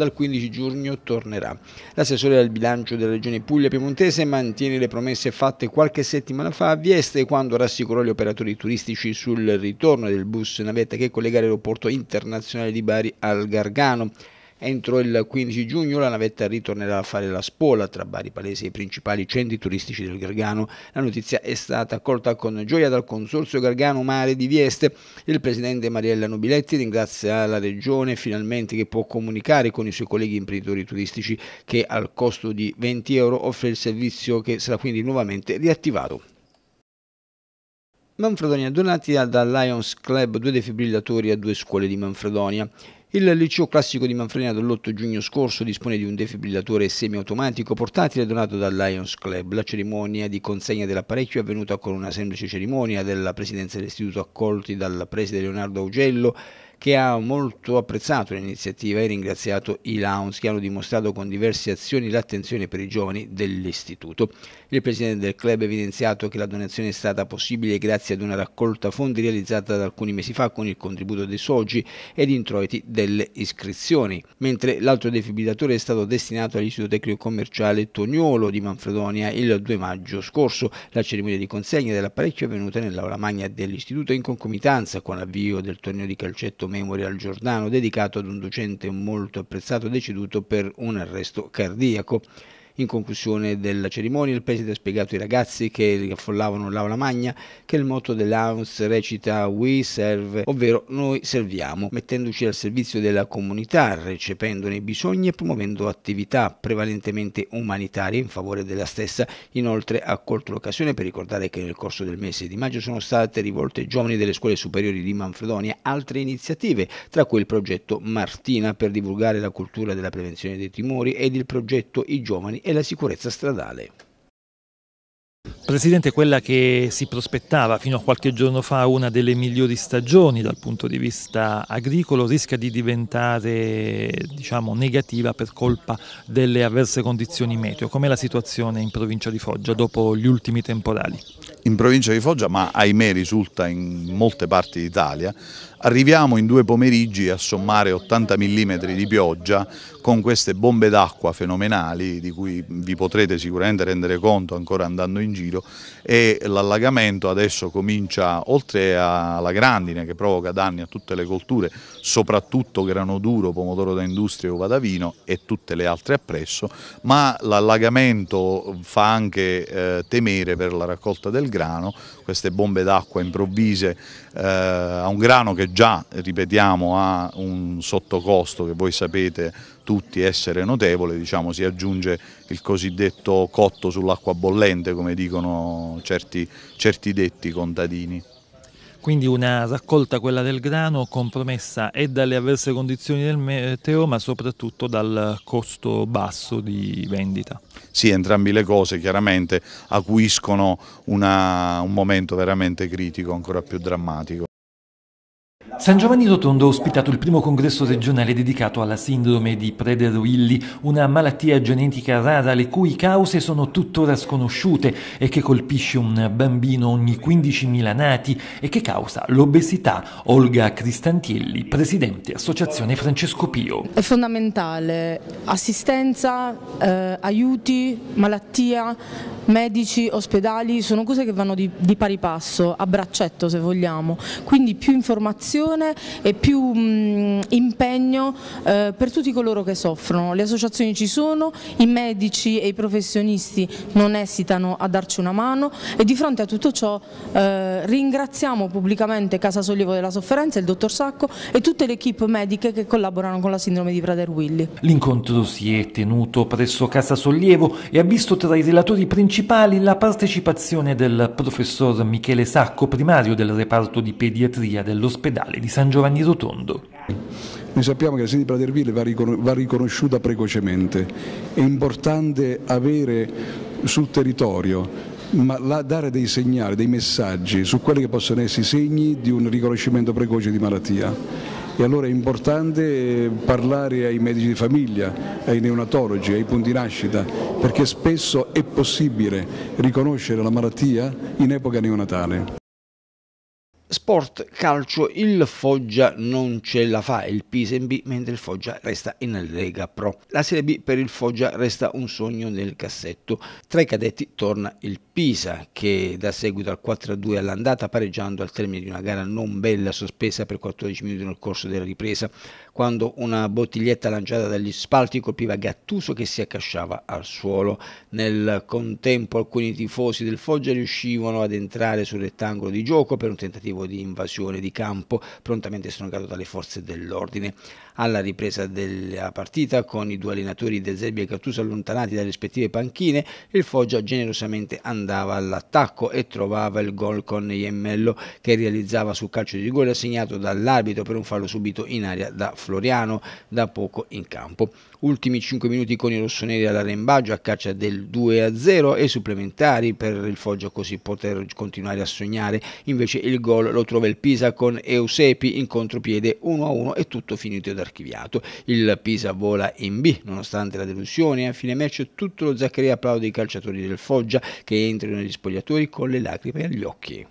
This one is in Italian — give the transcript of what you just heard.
dal 15 giugno tornerà. L'assessore al bilancio della regione Puglia Piemontese mantiene le promesse fatte qualche settimana fa a Vieste quando rassicurò gli operatori turistici sul ritorno del bus navetta che collega l'aeroporto internazionale di Bari al Gargano. Entro il 15 giugno la navetta ritornerà a fare la spola tra Bari Palese e i principali centri turistici del Gargano. La notizia è stata accolta con gioia dal Consorzio Gargano Mare di Vieste. Il presidente Mariella Nobiletti ringrazia la regione finalmente che può comunicare con i suoi colleghi imprenditori turistici che al costo di 20 euro offre il servizio che sarà quindi nuovamente riattivato. Manfredonia donati dal Lions Club due defibrillatori a due scuole di Manfredonia. Il liceo classico di Manfrena dell'8 giugno scorso dispone di un defibrillatore semiautomatico portatile donato dal Lions Club. La cerimonia di consegna dell'apparecchio è avvenuta con una semplice cerimonia della presidenza dell'istituto accolti dal preside Leonardo Augello che ha molto apprezzato l'iniziativa e ringraziato i Lounge che hanno dimostrato con diverse azioni l'attenzione per i giovani dell'istituto. Il presidente del club ha evidenziato che la donazione è stata possibile grazie ad una raccolta fondi realizzata da alcuni mesi fa con il contributo dei soci ed introiti delle iscrizioni, mentre l'altro defibrillatore è stato destinato all'Istituto Tecnico Commerciale Toniolo di Manfredonia il 2 maggio scorso. La cerimonia di consegna dell'apparecchio è avvenuta nell'aula magna dell'istituto in concomitanza con l'avvio del torneo di calcetto Memorial Giordano dedicato ad un docente molto apprezzato deceduto per un arresto cardiaco. In conclusione della cerimonia il preside ha spiegato ai ragazzi che affollavano l'aula magna che il motto dell'Aunz recita We serve, ovvero noi serviamo, mettendoci al servizio della comunità, recependone i bisogni e promuovendo attività prevalentemente umanitarie in favore della stessa. Inoltre ha colto l'occasione per ricordare che nel corso del mese di maggio sono state rivolte ai giovani delle scuole superiori di Manfredonia altre iniziative, tra cui il progetto Martina per divulgare la cultura della prevenzione dei timori ed il progetto I giovani e e la sicurezza stradale. Presidente, quella che si prospettava fino a qualche giorno fa una delle migliori stagioni dal punto di vista agricolo rischia di diventare diciamo, negativa per colpa delle avverse condizioni meteo. Com'è la situazione in provincia di Foggia dopo gli ultimi temporali? In provincia di Foggia, ma ahimè risulta in molte parti d'Italia, Arriviamo in due pomeriggi a sommare 80 mm di pioggia con queste bombe d'acqua fenomenali di cui vi potrete sicuramente rendere conto ancora andando in giro e l'allagamento adesso comincia oltre alla grandine che provoca danni a tutte le colture, soprattutto grano duro, pomodoro da industria, e uva da vino e tutte le altre appresso, ma l'allagamento fa anche eh, temere per la raccolta del grano, queste bombe d'acqua improvvise eh, a un grano che già, ripetiamo, ha un sottocosto che voi sapete tutti essere notevole, diciamo, si aggiunge il cosiddetto cotto sull'acqua bollente, come dicono certi, certi detti contadini. Quindi una raccolta, quella del grano, compromessa e dalle avverse condizioni del meteo, ma soprattutto dal costo basso di vendita. Sì, entrambe le cose chiaramente acuiscono una, un momento veramente critico, ancora più drammatico. San Giovanni Rotondo ha ospitato il primo congresso regionale dedicato alla sindrome di Prader-Willi, una malattia genetica rara le cui cause sono tuttora sconosciute e che colpisce un bambino ogni 15.000 nati e che causa l'obesità. Olga Cristantielli, presidente Associazione Francesco Pio. È fondamentale assistenza, eh, aiuti, malattia medici, ospedali, sono cose che vanno di, di pari passo, a braccetto se vogliamo, quindi più informazione e più mh, mm, impegno eh, per tutti coloro che soffrono, le associazioni ci sono, i medici e i professionisti non esitano a darci una mano e di fronte a tutto ciò eh, ringraziamo pubblicamente Casa Sollievo della Sofferenza, il dottor Sacco e tutte le equip mediche che collaborano con la sindrome di Prader-Willi. L'incontro si è tenuto presso Casa Sollievo e ha visto tra i relatori principali principali la partecipazione del professor Michele Sacco, primario del reparto di pediatria dell'ospedale di San Giovanni Rotondo. Noi sappiamo che la sede di Praterville va, ricon va riconosciuta precocemente, è importante avere sul territorio ma la, dare dei segnali, dei messaggi su quelli che possono essere i segni di un riconoscimento precoce di malattia e allora è importante eh, parlare ai medici di famiglia, ai neonatologi, ai punti nascita, perché spesso è possibile riconoscere la malattia in epoca neonatale. Sport calcio il Foggia non ce la fa, il Pisa in B mentre il Foggia resta in Lega Pro. La Serie B per il Foggia resta un sogno nel cassetto. Tra i cadetti torna il Pisa che dà seguito al 4-2 all'andata pareggiando al termine di una gara non bella sospesa per 14 minuti nel corso della ripresa quando una bottiglietta lanciata dagli spalti colpiva Gattuso che si accasciava al suolo. Nel contempo alcuni tifosi del Foggia riuscivano ad entrare sul rettangolo di gioco per un tentativo tentativo di invasione di campo prontamente stroncato dalle forze dell'ordine. Alla ripresa della partita, con i due allenatori De Zerbi e Cattuso allontanati dalle rispettive panchine, il Foggia generosamente andava all'attacco e trovava il gol con Iemmello che realizzava sul calcio di rigore assegnato dall'arbitro per un fallo subito in aria da Floriano, da poco in campo ultimi 5 minuti con i rossoneri all'arrembaggio a caccia del 2-0 e supplementari per il Foggia così poter continuare a sognare. Invece il gol lo trova il Pisa con Eusepi in contropiede 1-1 e tutto finito ed archiviato. Il Pisa vola in B nonostante la delusione a fine match tutto lo Zaccaria applaude i calciatori del Foggia che entrano negli spogliatori con le lacrime agli occhi.